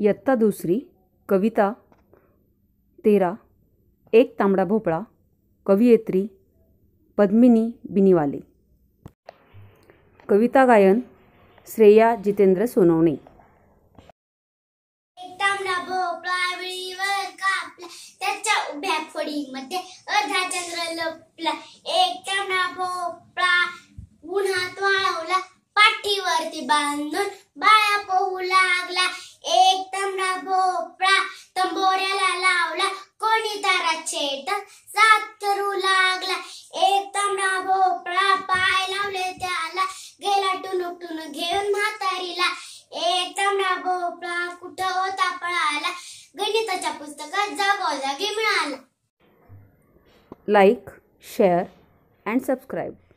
इयत्ता दुसरी कविता तेरा एक तांबडा भोपळा कवयित्री पद्मिनी बिनीवाले कविता गायन श्रेया जितेंद्र सोनवणे उभ्या फळीमध्ये अर्धा चंद्र लपला एक तांबडा भोपळा उन्हात वाळवला पाठीवरती बांधून बाळा पोहू लागला शेतात जात करू लागला एक तांबडा भोपळा पाय लावले त्याला गेला टुनुक टुनुक घेऊन म्हातारीला एक तांबडा भोपळा कुठं होता पळाला गणिताच्या पुस्तकात जागो मिळाला लाईक शेअर अँड सबस्क्राईब